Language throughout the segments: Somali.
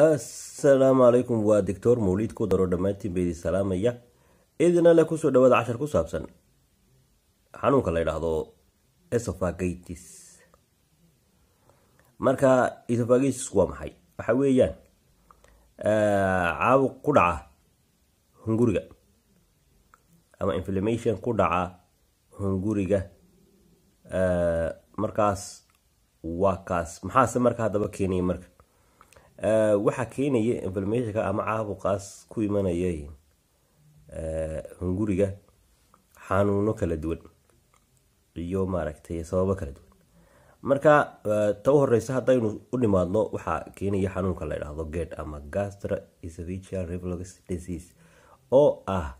assalaamu calaykum waa doctor mawliid ku daro dhammaantiin beedi salaamaya idin alle kusoo dhawaada cashar ku saabsan xanuunka la yidhaahdo esophagitis marka esophagitis waa maxay waxa weeyaan eh, caabuq ku dhaca hunguriga ama inflamation ku dhaca hunguriga eh, markaas waa kaas maxaase marka haddaba keenaya marka Eh, waxaa keenaya inflammationka ama caabuqaas ku imanaya eh, hunguriga xanuuno kala duwan iyo maaragtay sababo kala duwan marka eh, ta u horeysa haddaynu u nimaadno waxaa keenaya xanuunka la idhaahdo ged ama gastra isvical reflux disease oo ah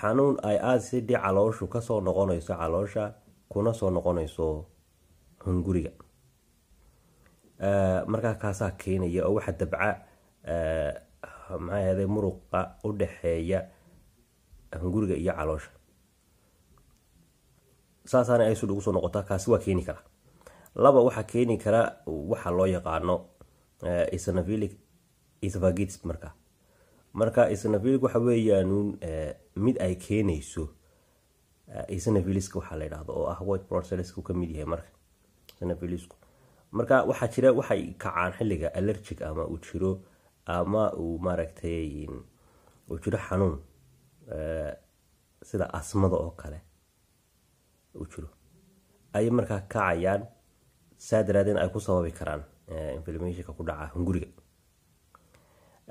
xanuun ay aasiidii calooshu kasoo noqonayso caloosha kuna soo noqonayso hunguriga Eh, markaa kaasaa keenaya oo waxa dabca eh, maxaayaday muruqa u dhexeeya hunguriga eh, iyo caloosha saasaana aysu ugu soo noqotaa kaasi waa keeni karaa laba waxaa keeni kara waxa loo yaqaano isnavilic isvagitis marka marka isnavilic waxa weeyaan mid ay keenayso isnaviliska waxaa la yidhahdo oo ah white blood ka mid yahay marka isnaviliska marka waxaa jira waxay kacaan xiliga allergic ama uu jiro ama uu maaragtay uu jiro xanuun eh, sida asmada oo kale uu jiro ayay markaa kacayaan saa daraadeed ay ku sababi karaan eh, inflamationka ku dhaca hunguriga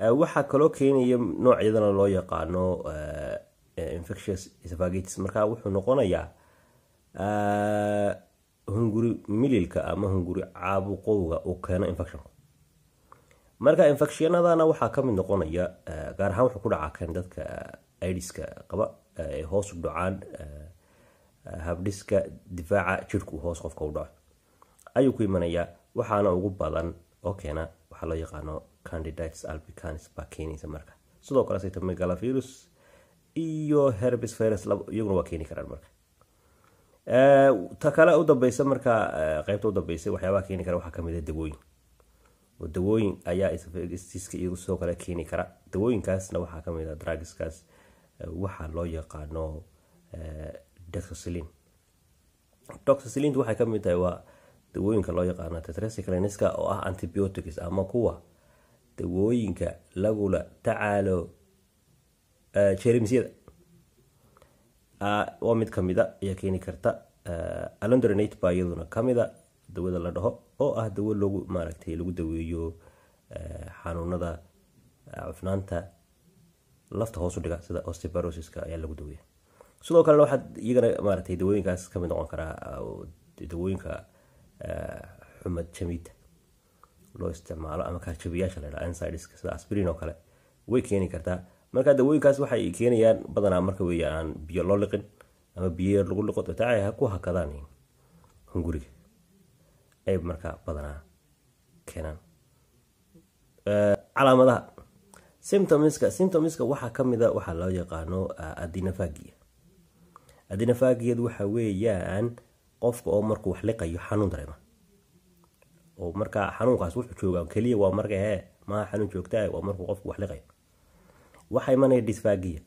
eh, waxaa kaloo keenaya nooc noocyadana loo yaqaano infectious esophagitis marka wuxuu noqonayaa hunguri mililka ama hunguri caabuqowga uu keeno infectionka marka infectionadana waxaa kamid noqonaya eh, gaar ahaan wuxuu ku dhacaa keen dadka eh, idiska qaba eh, ay hoos u dhacaan habdhiska difaaca jirku hoos qofka u dhaco ayuu ku imanayaa waxaana ugu badan oo keena waxaa loo yaqaano candidates albicanis baa keenaysa marka sidoo kale saytomegalavirus iyo herbis virus iyaguna waa keeni karaan marka Eh, ta kale udambeysa markaa eh, qeybta udambeysa waxyaabaa keeni kara waxaa kamid a ah dawooyin dawooyin ayaa iska iyagu soo kala keeni kara dawooyinkaasna waxaa kamid a ah drugskaas eh, waxaa loo yaqaano doxosilin doxosilint waxay kamid tahay waa dawooyinka loo yaqaano tetrasicliniska oo ah antibiotics ama kuwa dawooyinka lagula tacaalo jerimsyada waa mid kamida ayaa keeni karta alondronate ba iyaduna kamida dawada la dhaho oo ah dawo logu maaragtay lagu daweeyo xanuunada cufnaanta lafta hoosu dhiga sida osteparosiska ayaa lagu daweeya sidoo kalena waxaad iyagana maaragtay dawooyinkaas kamid noqon karaa dawooyinka xumad jamiida loo isticmaalo ama kaajabiyaasha la dhaha ansidiska sida asbrin oo kale way keeni kartaa marka dawooyinkaas waxay keenayaan badanaa marka wey aan biyo loo liqin ama biyo yar lagu liqo taaca ku hakadaan hunguriga ay markaa badanaa keenaan calaamadaha symptomska symptomska waxaa kamida ah waxaa loo yaqaano ah, adinafagia adinafagiyadu waxa weeyaan qofka oo markuu wax liqayo xanuun dareema oo markaa xanuunkaas wuxuu jooga keliya waa marka he maaha xanuun joogtaa ah? waa markuu qofku wax liqayo waxaa imanaya disfagiya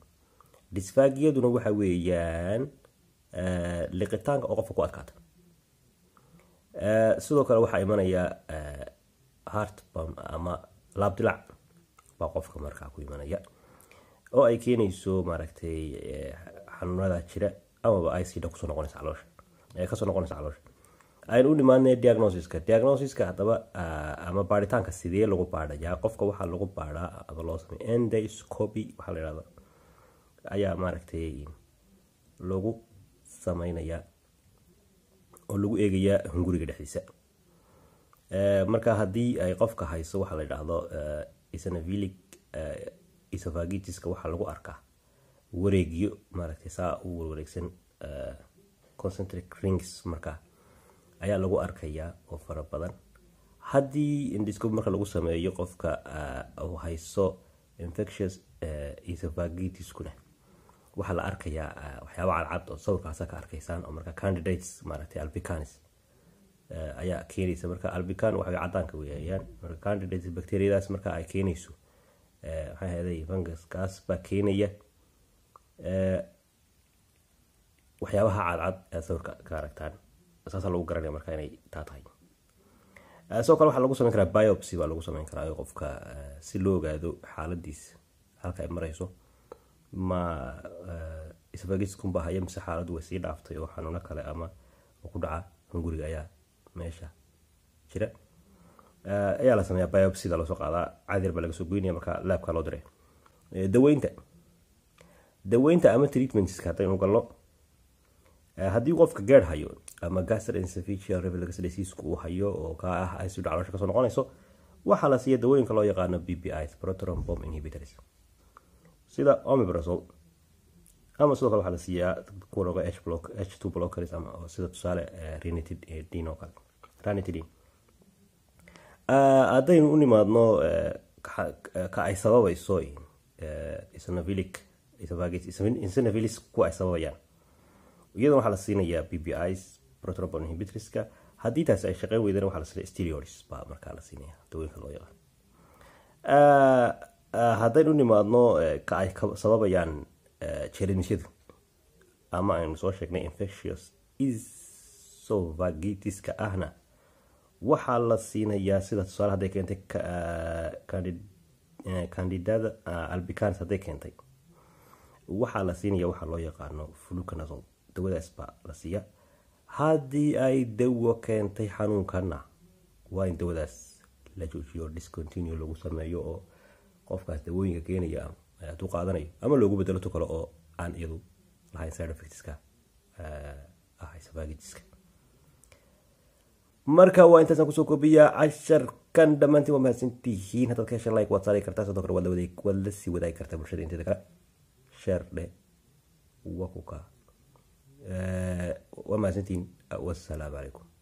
disfagiyaduna waxa weeyaan eh, liqitaanka oo qofka ku adkaata eh, sidoo kale waxaa imanaya hart eh, ama laabdilac baa qofka markaa ku imanaya oo ay keenayso maaragtay xanuunada jira amaba ay kusoo noqonaysa caloosha kasoo noqonaysa caloosha aynu u dhimaana diagnosiska diagnosiska hadaba ah, ama baaritaanka sidee lagu baadhayaa qofka waxaa lagu baadhaa ama loo samey endoscopy waxaa la yihahda ayaa maaragtay lagu sameynayaa oo lagu eegayaa hunguriga dhexdiisa eh, marka haddii ay qofka hayso waxaa la yidhaahdo eh, isanavilig isofagitiska eh, waxaa lagu arkaa wareegyo maaragtay saa u warwareegsan concentric rings markaa ayaa lagu arkayaa oo fara badan haddii indisco marka lagu sameeyo qofka ah, uu hayso infectious eh, esophagitis-kuna waxaa la arkayaa ah, waxyaaba cadcad oo sawirkaasa ka arkaysaan oo marka candidates maaragtay albicanis eh, ayaa keenaysa marka albican waxay cadaanka weeyaan marka candidates bacteriadaas marka ay keenayso maxaa eh, heeday funguskaas baa keenaya waxyaabaha cadcad ee sawirka ka aragtaan saasa lagu garanaya marka inay taa tahay eh, sidoo kale waxaa lagu sameyn karaa biopsy baa lagu sameyn karaa qofka eh, si loo ogaado xaaladiis halka ay marayso ma isfagiskunba eh, haya mise xaaladu way sii dhaaftay oo xanuuno kale ama ku dhaca hunguriga ayaa meesha jira ayaa la sameeyaa biopsyda loosoo qaadaa cadir baa laga goynaya marka laabka loo diray daweynta daweynta ama treatmentska haddaynu gallo Eh, haddii qofka geer hayo ama gaster insufficient reflux uu hayo oo ka ah aciduc caloosha kasoo noqonayso waxaa la siiya dawooyinka loo yaqaano b b i proton bomb inhibitors sida omibrazol ama sidoo kale waxaa la siiyaa kuwa h block h two blockers ama sida tusaale eh, ranitidine oo eh, kale ranitidine haddaynu u nimaadno ka ay sababayso eosinophilic esophagitis eosinophilic ay sababayaan iyada waxaa la siinayaa b b is protrobon inhibitriska haddii taas ay shaqeyn weydana waxaa la siinaya stereoris baa markaa e, la e, siinaya dawooyinka loo yaqaan haddaynu nimaadno e, ay sababayaan jeermisyadu ama aynu soo sheegnay infectious isovagitiska ahna waxaa la siinayaa sida tusaale hadday keentay candidada albicans hadday keentay waxaa la siinaya waxaa loo yaqaano flucanazol dawadaasba la siiya haddii ay dawo keentay xanuunkana waa in dawadaas la joojiyo discontinue lagu sameeyo oo qofkaas dawooyinka keenaya u qaadanayo ama loogu bedelo tu kale oo aan iyadu lahayn sideeffectska eh, ahsavagijiska marka waa intaasaan kusoo koobiyaa casharkan dhammaantiin waa mahadsantihiin haddaad ka hesha like waad saari kartaa sidoo kale waad la sii wadaagi kartaa bulshada inteeda kale sheer dhe wakuka آه، وما زلت والسلام عليكم